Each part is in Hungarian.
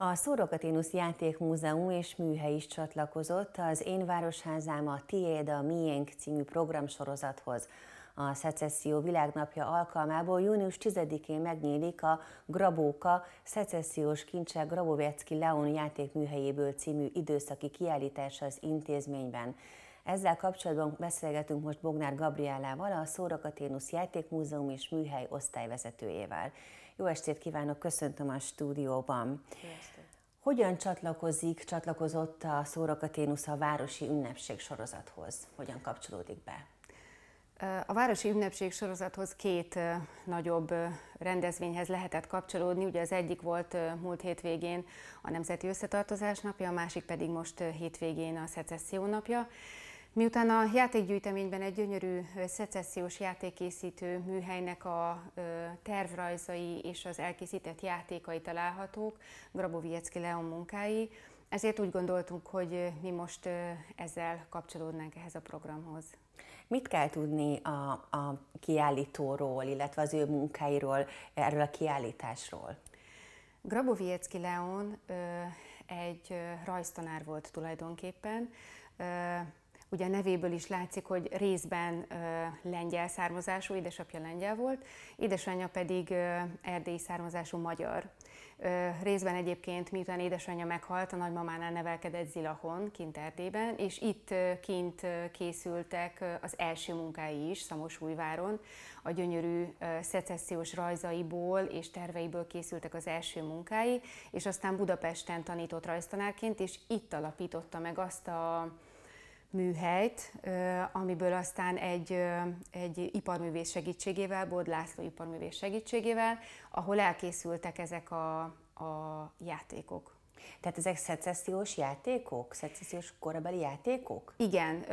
A Szorokaténusz Játékmúzeum és műhely is csatlakozott az Én Városházám a Tiéd a Miénk című programsorozathoz. A Szecesszió világnapja alkalmából június 10-én megnyílik a Grabóka Szecessziós Kincsek Grabovecki Leon játékműhelyéből című időszaki kiállítás az intézményben. Ezzel kapcsolatban beszélgetünk most Bognár Gabriálával, a Szórakaténusz Játékmúzeum és Műhely osztályvezetőjével. Jó estét kívánok, köszöntöm a stúdióban. Hogyan csatlakozik, csatlakozott a Szórakaténusz a Városi Ünnepség sorozathoz? Hogyan kapcsolódik be? A Városi Ünnepség sorozathoz két nagyobb rendezvényhez lehetett kapcsolódni. Ugye az egyik volt múlt hétvégén a Nemzeti Összetartozás napja, a másik pedig most hétvégén a Szecesszió napja. Miután a játékgyűjteményben egy gyönyörű szecessziós játékészítő műhelynek a tervrajzai és az elkészített játékai találhatók, Graboviecki Leon munkái, ezért úgy gondoltunk, hogy mi most ezzel kapcsolódnánk ehhez a programhoz. Mit kell tudni a, a kiállítóról, illetve az ő munkáiról, erről a kiállításról? Graboviecki Leon egy rajztanár volt tulajdonképpen, Ugye a nevéből is látszik, hogy részben lengyel származású, édesapja lengyel volt, édesanyja pedig erdélyi származású magyar. Részben egyébként, miután édesanyja meghalt, a nagymamánál nevelkedett Zilahon, kint Erdélyben, és itt kint készültek az első munkái is, Szamosújváron. A gyönyörű szecessziós rajzaiból és terveiből készültek az első munkái, és aztán Budapesten tanított rajztanárként, és itt alapította meg azt a műhelyt, amiből aztán egy, egy iparművész segítségével, bód László iparművész segítségével, ahol elkészültek ezek a, a játékok. Tehát ezek szecessziós játékok? Szecessziós korabeli játékok? Igen,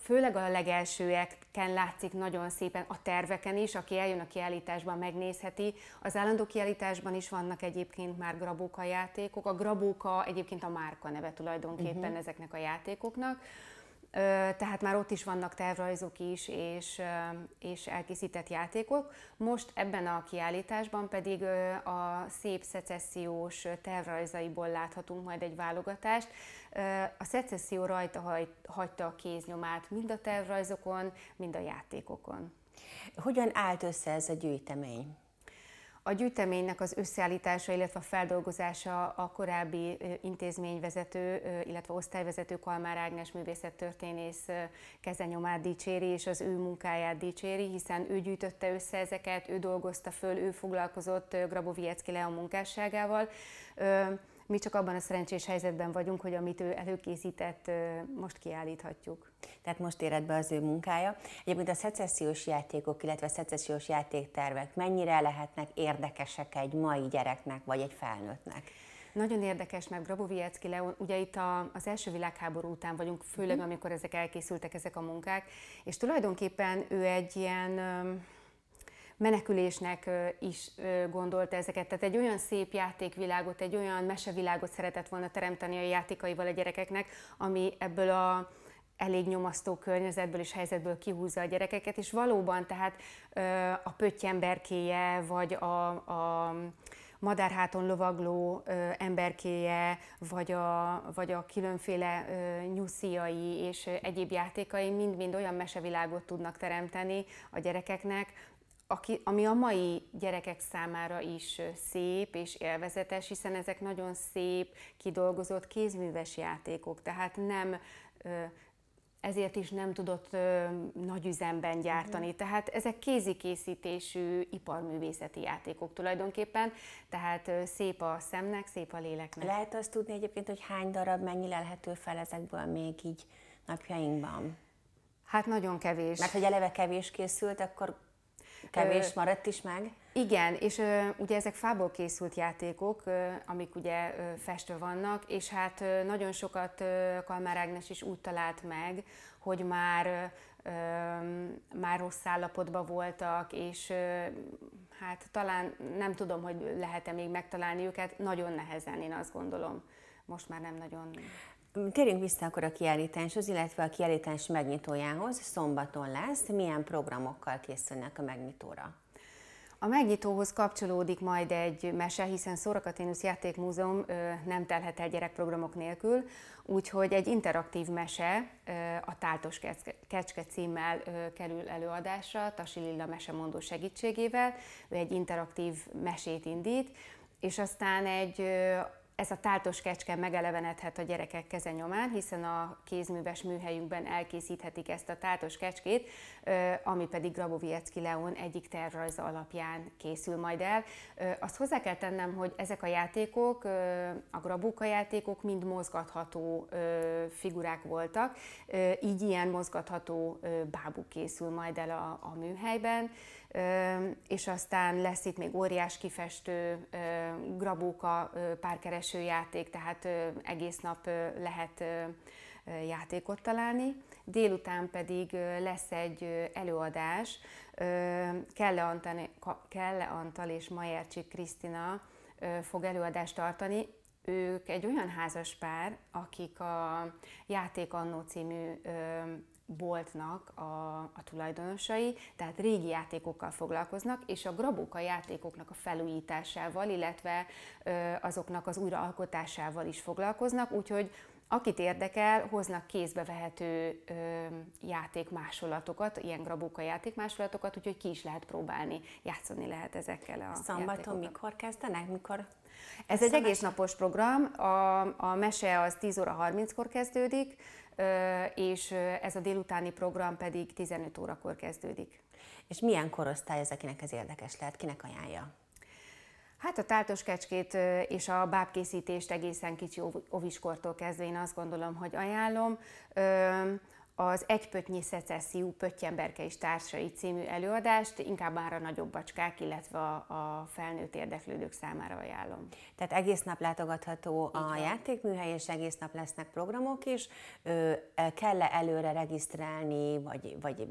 főleg a legelsőeken látszik nagyon szépen a terveken is, aki eljön a kiállításban, megnézheti. Az állandó kiállításban is vannak egyébként már grabóka játékok. A grabóka egyébként a márka neve tulajdonképpen uh-huh. ezeknek a játékoknak tehát már ott is vannak tervrajzok is, és, és elkészített játékok. Most ebben a kiállításban pedig a szép szecessziós tervrajzaiból láthatunk majd egy válogatást. A szecesszió rajta hagyta a kéznyomát mind a tervrajzokon, mind a játékokon. Hogyan állt össze ez a gyűjtemény? A gyűjteménynek az összeállítása, illetve a feldolgozása a korábbi intézményvezető, illetve osztályvezető Kalmár Ágnes művészettörténész kezenyomát dicséri, és az ő munkáját dicséri, hiszen ő gyűjtötte össze ezeket, ő dolgozta föl, ő foglalkozott Grabovieckile a munkásságával mi csak abban a szerencsés helyzetben vagyunk, hogy amit ő előkészített, most kiállíthatjuk. Tehát most éred be az ő munkája. Egyébként a szecessziós játékok, illetve szecessziós játéktervek mennyire lehetnek érdekesek egy mai gyereknek vagy egy felnőttnek? Nagyon érdekes, mert Graboviecki Leon, ugye itt a, az első világháború után vagyunk, főleg mhm. amikor ezek elkészültek, ezek a munkák, és tulajdonképpen ő egy ilyen menekülésnek is gondolta ezeket. Tehát egy olyan szép játékvilágot, egy olyan mesevilágot szeretett volna teremteni a játékaival a gyerekeknek, ami ebből a elég nyomasztó környezetből és helyzetből kihúzza a gyerekeket, és valóban tehát a pöttyemberkéje, vagy a, a madárháton lovagló ö, emberkéje, vagy a, vagy a különféle ö, nyusziai és egyéb játékai mind-mind olyan mesevilágot tudnak teremteni a gyerekeknek, aki, ami a mai gyerekek számára is szép és élvezetes, hiszen ezek nagyon szép, kidolgozott kézműves játékok, tehát nem ezért is nem tudott ö, nagy üzemben gyártani. Uh-huh. Tehát ezek kézikészítésű iparművészeti játékok tulajdonképpen, tehát ö, szép a szemnek, szép a léleknek. Lehet azt tudni egyébként, hogy hány darab, mennyi lelhető fel ezekből még így napjainkban? Hát nagyon kevés. Mert hogy eleve kevés készült, akkor Kevés maradt is meg. Igen, és ö, ugye ezek fából készült játékok, ö, amik ugye ö, vannak, és hát ö, nagyon sokat ö, Kalmár Ágnes is úgy talált meg, hogy már ö, már rossz állapotban voltak, és ö, hát talán nem tudom, hogy lehet-e még megtalálni őket, nagyon nehezen, én azt gondolom. Most már nem nagyon. Térjünk vissza akkor a kiállításhoz, illetve a kiállítás megnyitójához. Szombaton lesz. Milyen programokkal készülnek a megnyitóra? A megnyitóhoz kapcsolódik majd egy mese, hiszen Szórakatén Játékmúzeum nem telhet el gyerekprogramok nélkül, úgyhogy egy interaktív mese a Táltos Kecske címmel kerül előadásra, Tasi Lilla mesemondó segítségével. Ő egy interaktív mesét indít, és aztán egy ez a táltos kecske megelevenedhet a gyerekek kezenyomán, hiszen a kézműves műhelyünkben elkészíthetik ezt a táltos kecskét, ami pedig Grabovieckki Leon egyik tervrajza alapján készül majd el. Azt hozzá kell tennem, hogy ezek a játékok, a Grabuka játékok mind mozgatható figurák voltak, így ilyen mozgatható bábuk készül majd el a, a műhelyben és aztán lesz itt még óriás kifestő, grabóka, párkereső játék, tehát egész nap lehet játékot találni. Délután pedig lesz egy előadás, Kelle Antal, Kelle Antal és Majercsik Krisztina fog előadást tartani. Ők egy olyan házas pár, akik a Játék Annó című boltnak a, a tulajdonosai, tehát régi játékokkal foglalkoznak, és a grabóka játékoknak a felújításával, illetve ö, azoknak az újraalkotásával is foglalkoznak, úgyhogy akit érdekel, hoznak kézbe vehető ö, játékmásolatokat, ilyen grabóka játékmásolatokat, úgyhogy ki is lehet próbálni, játszani lehet ezekkel a Szombaton mikor kezdenek? Mikor? Ez egy egész napos program, a, a mese az 10 óra 30-kor kezdődik, és ez a délutáni program pedig 15 órakor kezdődik. És milyen korosztály ez, akinek ez érdekes lehet, kinek ajánlja? Hát a táltos kecskét és a bábkészítést egészen kicsi óviskortól kezdve én azt gondolom, hogy ajánlom az Egypötnyi Szecesszió Pöttyemberke és Társai című előadást inkább már a nagyobb bacskák, illetve a, felnőtt érdeklődők számára ajánlom. Tehát egész nap látogatható Így a van. játékműhely, és egész nap lesznek programok is. E, kell-e előre regisztrálni, vagy, vagy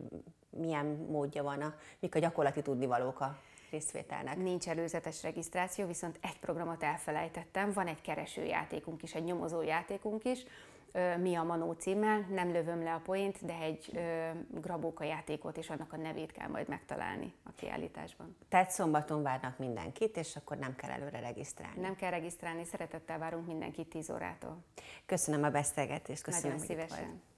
milyen módja van, a, mik a gyakorlati tudnivalók a részvételnek. Nincs előzetes regisztráció, viszont egy programot elfelejtettem, van egy keresőjátékunk is, egy nyomozójátékunk is, mi a Manó címmel, nem lövöm le a poént, de egy grabóka játékot és annak a nevét kell majd megtalálni a kiállításban. Tehát szombaton várnak mindenkit, és akkor nem kell előre regisztrálni. Nem kell regisztrálni, szeretettel várunk mindenkit 10 órától. Köszönöm a beszélgetést, köszönöm, Nagyon szívesen. vagy.